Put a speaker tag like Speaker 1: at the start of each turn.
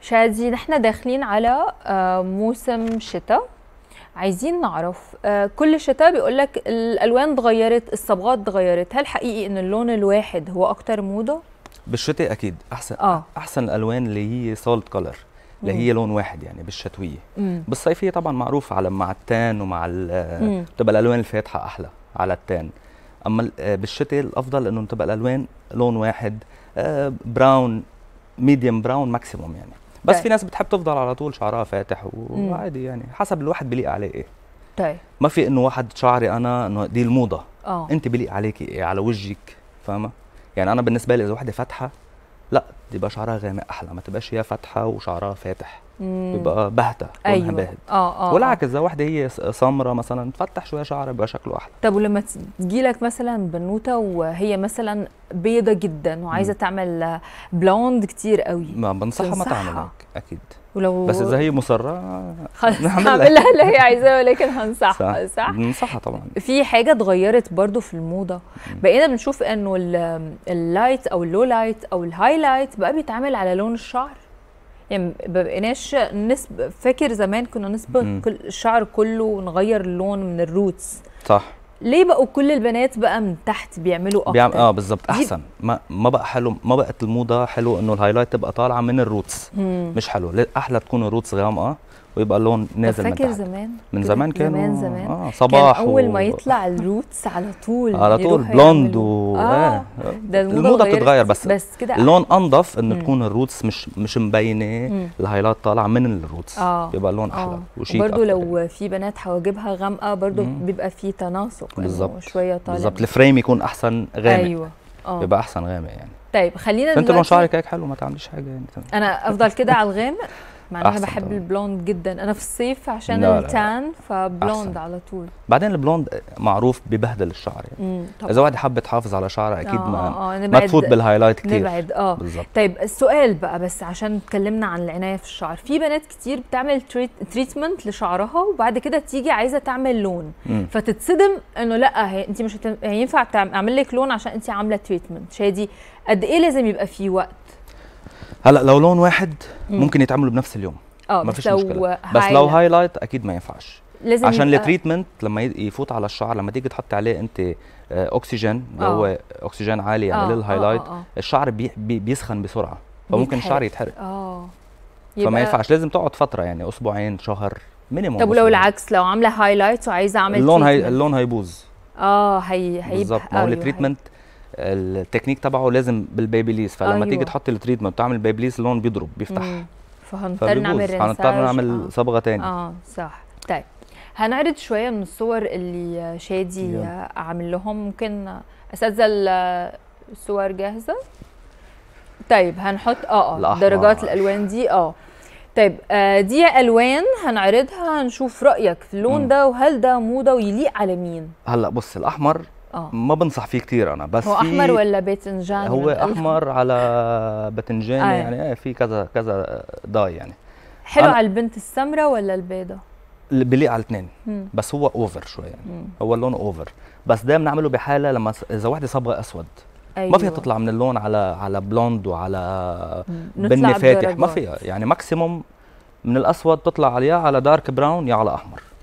Speaker 1: شادي نحن داخلين على آه، موسم شتاء عايزين نعرف آه، كل شتاء بيقول لك الالوان اتغيرت الصبغات اتغيرت هل حقيقي ان اللون الواحد هو اكتر موضه
Speaker 2: بالشتاء اكيد احسن آه. احسن الالوان اللي هي سولت كلر اللي هي لون واحد يعني بالشتويه مم. بالصيفيه طبعا معروف على مع التان ومع آه، تبقى الالوان الفاتحه احلى على التان اما بالشتاء الافضل انه تبقى الالوان لون واحد براون ميديوم براون ماكسيموم يعني بس طيب. في ناس بتحب تفضل على طول شعرها فاتح وعادي يعني حسب الواحد بليق عليه ايه طيب ما في انه واحد شعري انا انه دي الموضه اه انت بليق عليكي ايه على وجهك فاهمه يعني انا بالنسبه لي اذا وحده فاتحه لا تبقى شعرها غامق احلى ما تبقاش هي فاتحه وشعرها فاتح يبقى باهته أيوة. باهت آه،, اه اه والعكس لو واحده هي سمره مثلا تفتح شويه شعر يبقى شكله احلى
Speaker 1: طب ولما تجيلك مثلا بنوته وهي مثلا بيضه جدا وعايزه مم. تعمل بلوند كتير قوي ما بنصحها ما تعملها اكيد ولو بس اذا
Speaker 2: هي مصره خلاص هعملها اللي
Speaker 1: هي عايزاه ولكن هنصحها صح, صح؟ بنصحها طبعا في حاجه اتغيرت برضو في الموضه بقينا بنشوف انه اللايت او اللو لايت او الهايلايت بقى بيتعمل على لون الشعر يعني ما بقيناش نسب فاكر زمان كنا نسبغ كل الشعر كله ونغير اللون من الروتس صح ليه بقوا كل البنات بقى من تحت بيعملوا اكتر بيعم... اه
Speaker 2: بالظبط احسن ما ما بقى حلو ما بقت الموضه حلو انه الهايلايت تبقى طالعه من الروتس مم. مش حلو احلى تكون الروتس غامقه آه، ويبقى اللون نازل من فاكر زمان من زمان كان زمان زمان آه صباح كان اول و... ما
Speaker 1: يطلع الروتس على طول على طول بلوند و... آه. آه. ده الموضه بتتغير بس بس كده اللون
Speaker 2: انضف ان تكون الروتس مش مش مبينه الهايلايت طالعه من الروتس آه. بيبقى اللون آه. احلى آه. وشيك برضه
Speaker 1: لو في بنات حواجبها غامقه برضه بيبقى في تناسق بالظبط شويه طالع بالظبط
Speaker 2: الفريم يكون احسن غامق ايوه آه. بيبقى احسن غامق يعني طيب خلينا انت لون شعرك هيك حلو ما تعمليش حاجه يعني
Speaker 1: انا افضل كده على الغامق مع انا بحب البلوند جدا انا في الصيف عشان التان فبلوند على طول
Speaker 2: بعدين البلوند معروف ببهدل الشعر يعني اذا واحد حابه تحافظ على شعره اكيد آه ما آه, آه، ما تفوت بالهايلايت كتير نبعد اه بالزبط.
Speaker 1: طيب السؤال بقى بس عشان اتكلمنا عن العنايه في الشعر في بنات كتير بتعمل تريتمنت لشعرها وبعد كده تيجي عايزه تعمل لون مم. فتتصدم انه لا هي انت مش هينفع اعمل لك لون عشان انت عامله تريتمنت شادي قد ايه لازم يبقى في وقت
Speaker 2: هلا لو لون واحد ممكن يتعملوا بنفس اليوم اه ما فيش مشكله بس لو هايلايت اكيد ما ينفعش لازم عشان التريتمنت لما يفوت على الشعر لما تيجي تحطي عليه انت اكسجين آه، اللي آه. هو اكسجين عالي يعني آه، للهايلايت الشعر بي بي بيسخن بسرعه فممكن الشعر يتحرق اه فما ينفعش لازم تقعد فتره يعني اسبوعين شهر مينيموم طب ولو
Speaker 1: العكس لو عامله هايلايت وعايزه اعمل اللون هي...
Speaker 2: اللون هيبوظ
Speaker 1: اه هي هيبقى بالظبط ما هو أيوة، التريتمنت
Speaker 2: التكنيك تبعه لازم بالبيبليس فلما أيوة. تيجي تحط التريتمنت وتعمل بيبليس اللون بيضرب بيفتح
Speaker 1: فهنضطر نعمل هنضطر نعمل آه. صبغه تاني اه صح طيب هنعرض شويه من الصور اللي شادي عامل لهم ممكن اساتذه الصور جاهزه طيب هنحط اه اه درجات الالوان دي اه طيب آه دي الوان هنعرضها نشوف رايك في اللون م. ده وهل ده موضه ويليق على مين
Speaker 2: هلا بص الاحمر أوه. ما بنصح فيه كثير انا بس هو احمر ولا
Speaker 1: باذنجان هو
Speaker 2: احمر على باذنجان آه. يعني آه، في كذا كذا ضاي يعني
Speaker 1: حلو على البنت السمراء ولا البيضة؟
Speaker 2: بليق على الاثنين بس هو اوفر شوي يعني مم. هو اللون اوفر بس ده بنعمله بحاله لما اذا وحده صبغه اسود أيوة. ما فيها أيوة. تطلع من اللون على على بلوند وعلى بني فاتح ما فيها يعني ماكسيموم من الاسود تطلع عليها على دارك براون يا على احمر